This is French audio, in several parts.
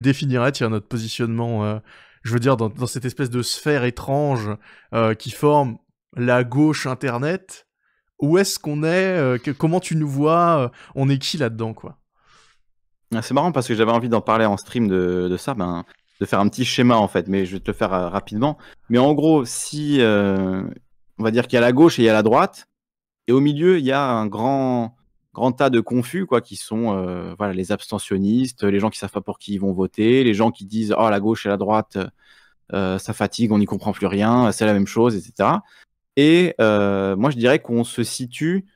définirait tiens, notre positionnement, euh, je veux dire, dans, cette espèce de sphère étrange euh, qui forme la gauche Internet Où est-ce qu'on est, euh, Comment tu nous vois On est qui là-dedans, quoi ah, C'est marrant parce que j'avais envie d'en parler en stream de, ça, ben, de faire un petit schéma en fait, mais je vais te le faire rapidement. Mais en gros, si on va dire qu'il y a la gauche et il y a la droite, et au milieu, il y a un grand grand tas de confus quoi, qui sont euh, voilà les abstentionnistes, les gens qui savent pas pour qui ils vont voter, les gens qui disent oh la gauche et la droite euh, ça fatigue, on n'y comprend plus rien, c'est la même chose, etc. Et euh, moi je dirais qu'on se situe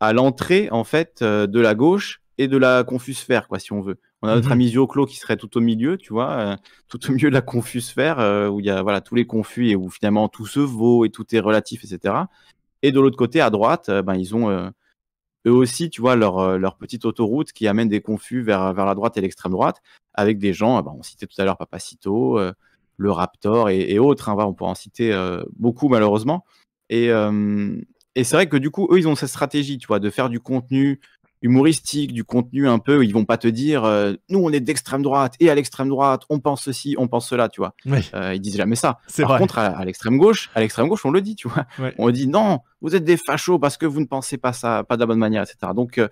à l'entrée en fait de la gauche et de la confusphère quoi si on veut. On a notre mmh ami Zioclo qui serait tout au milieu, tu vois, tout au milieu de la confusphère où il y a voilà tous les confus et où finalement tout se vaut et tout est relatif, etc. Et de l'autre côté à droite, ben ils ont eux aussi, tu vois, leur, euh, leur petite autoroute qui amène des confus vers, vers la droite et l'extrême droite, avec des gens, ah bah, on citait tout à l'heure Papacito, euh, le Raptor et, autres, hein, on pourrait en citer euh, beaucoup malheureusement. Et, et c'est vrai que du coup, eux, ils ont cette stratégie, tu vois, de faire du contenu humoristique, du contenu un peu, ils vont pas te dire euh, nous on est d'extrême droite et à l'extrême droite on pense ceci, on pense cela, tu vois. Euh, ils disent jamais ça. Par contre à, l'extrême gauche, à l'extrême gauche on le dit, tu vois. On dit non, vous êtes des fachos parce que vous ne pensez pas ça, pas de la bonne manière, etc. Donc euh,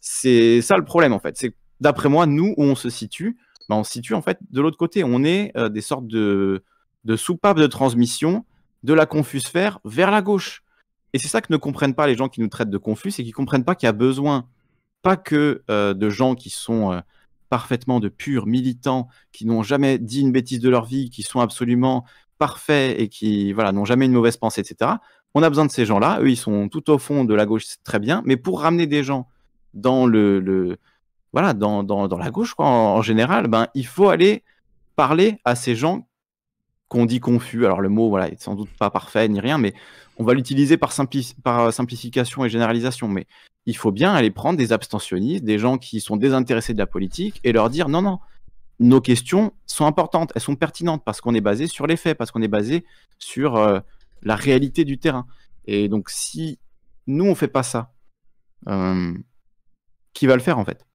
c'est ça le problème en fait. C'est d'après moi nous où on se situe, bah, on se situe en fait de l'autre côté. On est des sortes de de soupapes de transmission de la confusphère vers la gauche. Et c'est ça que ne comprennent pas les gens qui nous traitent de confus, c'est qu'ils comprennent pas qu'il y a besoin pas que euh, de gens qui sont euh, parfaitement de purs militants, qui n'ont jamais dit une bêtise de leur vie, qui sont absolument parfaits et qui voilà n'ont jamais une mauvaise pensée, etc. On a besoin de ces gens-là. Eux, ils sont tout au fond de la gauche, c'est très bien. Mais pour ramener des gens dans le, voilà dans, dans, la gauche en, général, ben il faut aller parler à ces gens qu'on dit confus. Alors le mot, voilà, est sans doute pas parfait ni rien, mais on va l'utiliser par, par, euh, simplification et généralisation. Mais il faut bien aller prendre des abstentionnistes, des gens qui sont désintéressés de la politique, et leur dire non, non, nos questions sont importantes, elles sont pertinentes parce qu'on est basé sur les faits, parce qu'on est basé sur euh, la réalité du terrain. Et donc si nous on fait pas ça, euh, qui va le faire en fait